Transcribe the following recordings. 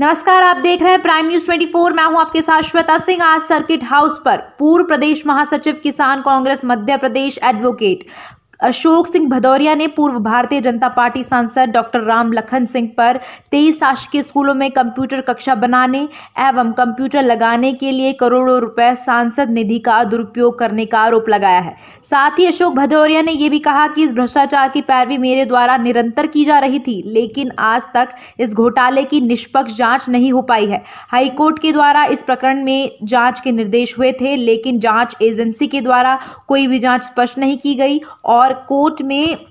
नमस्कार आप देख रहे हैं प्राइम न्यूज 24 मैं हूं आपके साथ श्वेता सिंह आज सर्किट हाउस पर पूर्व प्रदेश महासचिव किसान कांग्रेस मध्य प्रदेश एडवोकेट अशोक सिंह भदौरिया ने पूर्व भारतीय जनता पार्टी सांसद डॉक्टर राम लखन सिंह पर तेईस शासकीय स्कूलों में कंप्यूटर कक्षा बनाने एवं कंप्यूटर लगाने के लिए करोड़ों रुपए सांसद निधि का दुरुपयोग करने का आरोप लगाया है साथ ही अशोक भदौरिया ने यह भी कहा कि इस भ्रष्टाचार की पैरवी मेरे द्वारा निरंतर की जा रही थी लेकिन आज तक इस घोटाले की निष्पक्ष जाँच नहीं हो पाई है हाईकोर्ट के द्वारा इस प्रकरण में जाँच के निर्देश हुए थे लेकिन जाँच एजेंसी के द्वारा कोई भी जाँच स्पष्ट नहीं की गई और और कोर्ट में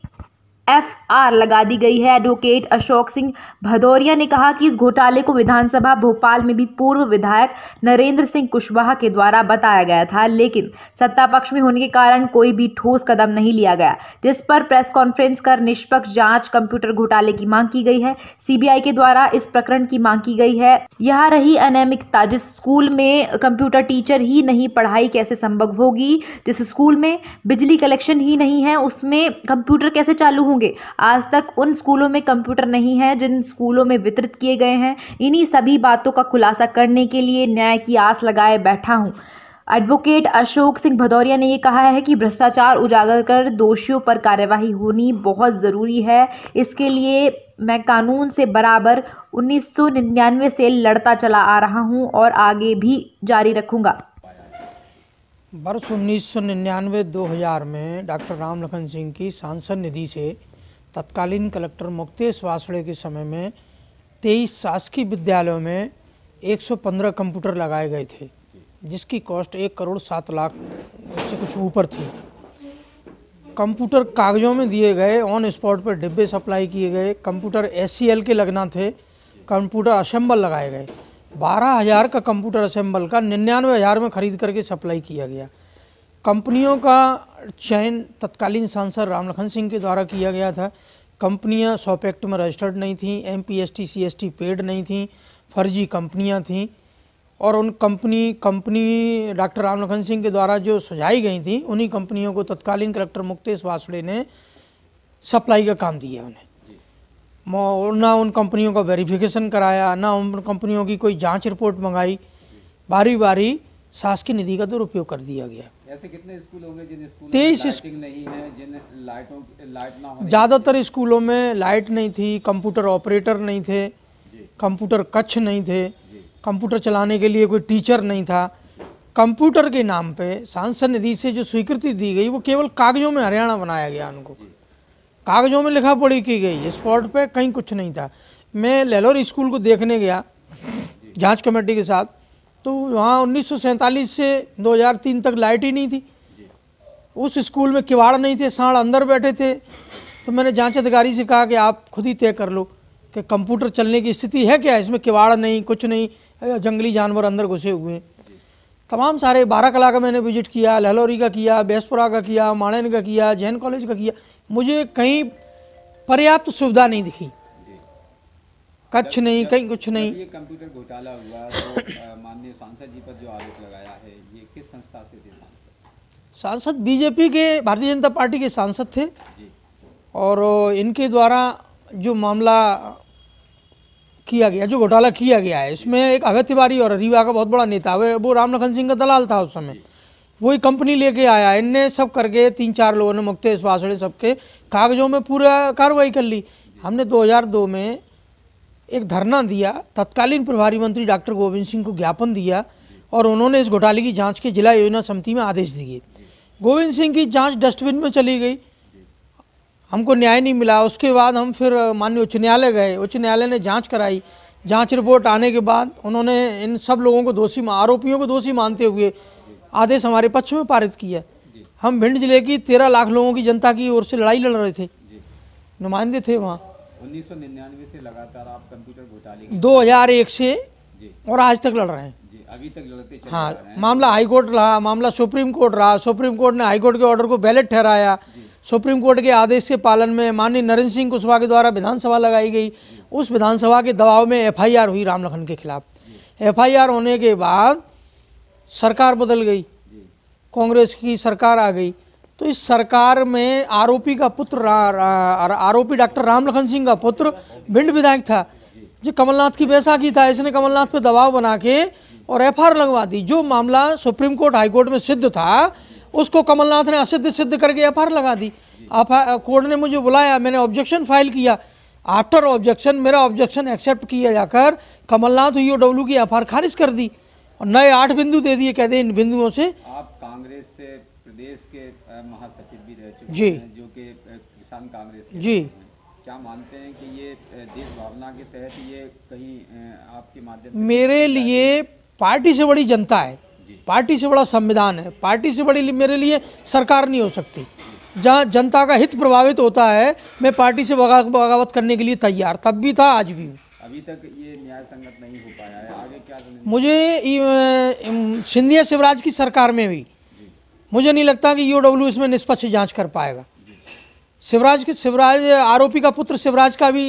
एफआर लगा दी गई है एडवोकेट अशोक सिंह भदौरिया ने कहा कि इस घोटाले को विधानसभा भोपाल में भी पूर्व विधायक नरेंद्र सिंह कुशवाहा के द्वारा बताया गया था लेकिन सत्ता पक्ष में होने के कारण कोई भी ठोस कदम नहीं लिया गया जिस पर प्रेस कॉन्फ्रेंस कर निष्पक्ष जांच कंप्यूटर घोटाले की मांग की गई है सीबीआई के द्वारा इस प्रकरण की मांग की गई है यह रही अनियमितता जिस स्कूल में कंप्यूटर टीचर ही नहीं पढ़ाई कैसे संभव होगी जिस स्कूल में बिजली कलेक्शन ही नहीं है उसमें कंप्यूटर कैसे चालू होंगे होंगे आज तक उन स्कूलों में कंप्यूटर नहीं है जिन स्कूलों में वितरित किए गए हैं इन्हीं सभी बातों का खुलासा करने के लिए न्याय की आस लगाए बैठा हूँ एडवोकेट अशोक सिंह भदौरिया ने यह कहा है कि भ्रष्टाचार उजागर कर दोषियों पर कार्यवाही होनी बहुत ज़रूरी है इसके लिए मैं कानून से बराबर 1999 से लड़ता चला आ रहा हूं और आगे भी जारी रखूंगा वर्ष 1999-2000 में डॉक्टर राम लखन सिंह की सांसद निधि से तत्कालीन कलेक्टर मुक्तेश वासड़े के समय में तेईस शासकीय विद्यालयों में 115 कंप्यूटर लगाए गए थे जिसकी कॉस्ट एक करोड़ सात लाख से कुछ ऊपर थी कंप्यूटर कागज़ों में दिए गए ऑन स्पॉट पर डिब्बे सप्लाई किए गए कंप्यूटर एस e के लगना थे कंप्यूटर असेंबल लगाए गए बारह हज़ार का कंप्यूटर असेंबल का निन्यानवे हज़ार में ख़रीद करके सप्लाई किया गया कंपनियों का चयन तत्कालीन सांसद राम लखन सिंह के द्वारा किया गया था कंपनियां सॉप एक्ट में रजिस्टर्ड नहीं थीं M P S T C S T paid नहीं थीं फर्जी कंपनियां थीं और उन company company doctor Ram Lakhan Singh के द्वारा जो सुझाई गई थी उन्हीं कंपनियों को तत्कालीन कलेक्टर मुक्तेश वासुड़े ने सप्लाई का काम दिया उन्हें ना उन कंपनियों का वेरिफिकेशन कराया ना उन कंपनियों की कोई जांच रिपोर्ट मंगाई बारी बारी शासकीय निधि का तो दुरुपयोग कर दिया गया ऐसे कितने स्कूल होंगे जिन स्कूल तेईस नहीं है जिन लाइटों लाइट ना हो ज़्यादातर स्कूलों में लाइट नहीं थी कंप्यूटर ऑपरेटर नहीं थे कंप्यूटर कच्छ नहीं थे कंप्यूटर चलाने के लिए कोई टीचर नहीं था कंप्यूटर के नाम पे सांसद निधि से जो स्वीकृति दी गई वो केवल कागजों में हरियाणा बनाया गया उनको कागजों में लिखा पढ़ी की गई स्पॉट पे कहीं कुछ नहीं था मैं लेलोर स्कूल को देखने गया जांच कमेटी के साथ तो वहाँ उन्नीस से 2003 तक लाइट ही नहीं थी उस स्कूल में किवाड़ नहीं थे साढ़ अंदर बैठे थे तो मैंने जांच अधिकारी से कहा कि आप खुद ही तय कर लो कि कंप्यूटर चलने की स्थिति है क्या इसमें किवाड़ नहीं कुछ नहीं जंगली जानवर अंदर घुसे हुए हैं तमाम सारे बारह कला का मैंने विजिट किया लहलोरी का किया बेसपुरा का किया माणन का किया जैन कॉलेज का किया मुझे कहीं पर्याप्त सुविधा नहीं दिखी कच्छ नहीं कहीं कुछ नहीं ये कंप्यूटर घोटाला हुआ तो माननीय सांसद जी पर जो आरोप लगाया है ये किस संस्था से थे सांसद बीजेपी के भारतीय जनता पार्टी के सांसद थे और इनके द्वारा जो मामला किया गया जो घोटाला किया गया है इसमें एक अवैध तिवारी और रीवा का बहुत बड़ा नेता वो राम लखन सिंह का दलाल था उस समय वो एक कंपनी लेके आया इनने सब करके तीन चार लोगों ने मुक्तेश वासड़े सबके कागजों में पूरा कार्रवाई कर ली हमने 2002 में एक धरना दिया तत्कालीन प्रभारी मंत्री डॉक्टर गोविंद सिंह को ज्ञापन दिया और उन्होंने इस घोटाले की जांच के जिला योजना समिति में आदेश दिए गोविंद सिंह की जांच डस्टबिन में चली गई हमको न्याय नहीं मिला उसके बाद हम फिर माननीय उच्च न्यायालय गए उच्च न्यायालय ने जाँच कराई जाँच रिपोर्ट आने के बाद उन्होंने इन सब लोगों को दोषी आरोपियों को दोषी मानते हुए आदेश हमारे पक्ष में पारित किया हम भिंड जिले की तेरह लाख लोगों की जनता की ओर से लड़ाई लड़ रहे थे नुमाइंदे थे वहाँ 1999 से लगातार आप कंप्यूटर घोटाले एक से और आज तक लड़ रहे हैं जी अभी तक लड़ते चले हाँ रहे हैं। मामला हाई कोर्ट रहा मामला सुप्रीम कोर्ट रहा सुप्रीम कोर्ट ने हाई कोर्ट के ऑर्डर को बैलेट ठहराया सुप्रीम कोर्ट के आदेश के पालन में माननीय नरेंद्र सिंह कुशवाहा के द्वारा विधानसभा लगाई गई उस विधानसभा के दबाव में एफआईआर हुई राम लखन के खिलाफ एफआईआर होने के बाद सरकार बदल गई कांग्रेस की सरकार आ गई तो इस सरकार में आरोपी का पुत्र रा, रा, आरोपी डॉक्टर राम लखन सिंह का पुत्र भिंड विधायक था जो कमलनाथ की की था इसने कमलनाथ पर दबाव बना के और एफ लगवा दी जो मामला सुप्रीम कोर्ट हाईकोर्ट में सिद्ध था उसको कमलनाथ ने असिद्ध सिद्ध करके एफ लगा दी एफ कोर्ट ने मुझे बुलाया मैंने ऑब्जेक्शन फाइल किया आफ्टर ऑब्जेक्शन मेरा ऑब्जेक्शन एक्सेप्ट किया जाकर कमलनाथ यू डब्ल्यू की एफ खारिज कर दी और नए आठ बिंदु दे दिए कहते हैं इन बिंदुओं से आप कांग्रेस से प्रदेश के महासचिव भी रह चुके जी जो कि किसान कांग्रेस के जी क्या मानते हैं कि ये देश भावना के तहत ये कहीं आपके माध्यम मेरे लिए पार्टी से बड़ी जनता है पार्टी से बड़ा संविधान है पार्टी से बड़ी मेरे लिए सरकार नहीं हो सकती जहाँ जनता का हित प्रभावित होता है मैं पार्टी से बगावत करने के लिए तैयार तब भी था आज भी हूँ अभी तक ये न्याय संगत नहीं हो पाया है आगे क्या मुझे सिंधिया शिवराज की सरकार में भी मुझे नहीं लगता कि यूडब्ल्यू e इसमें निष्पक्ष जांच कर पाएगा शिवराज के शिवराज आरोपी का पुत्र शिवराज का भी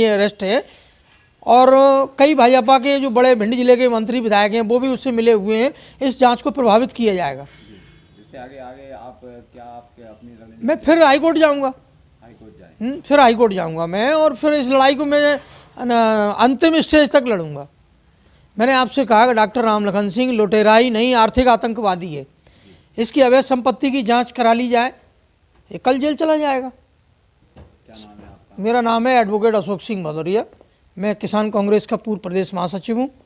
ये अरेस्ट है और कई भाजपा के जो बड़े भिंड जिले के मंत्री विधायक हैं वो भी उससे मिले हुए हैं इस जांच को प्रभावित किया जाएगा आगे आगे आप क्या आपके अपनी मैं फिर हाईकोर्ट जाऊंगा हम्म, फिर हाई कोर्ट जाऊँगा मैं और फिर इस लड़ाई को मैं अंतिम स्टेज तक लड़ूंगा मैंने आपसे कहा कि डॉक्टर राम लखन सिंह लुटेराई नहीं आर्थिक आतंकवादी है इसकी अवैध संपत्ति की जांच करा ली जाए ये कल जेल चला जाएगा नाम मेरा नाम है एडवोकेट अशोक सिंह भदौरिया मैं किसान कांग्रेस का पूर्व प्रदेश महासचिव हूँ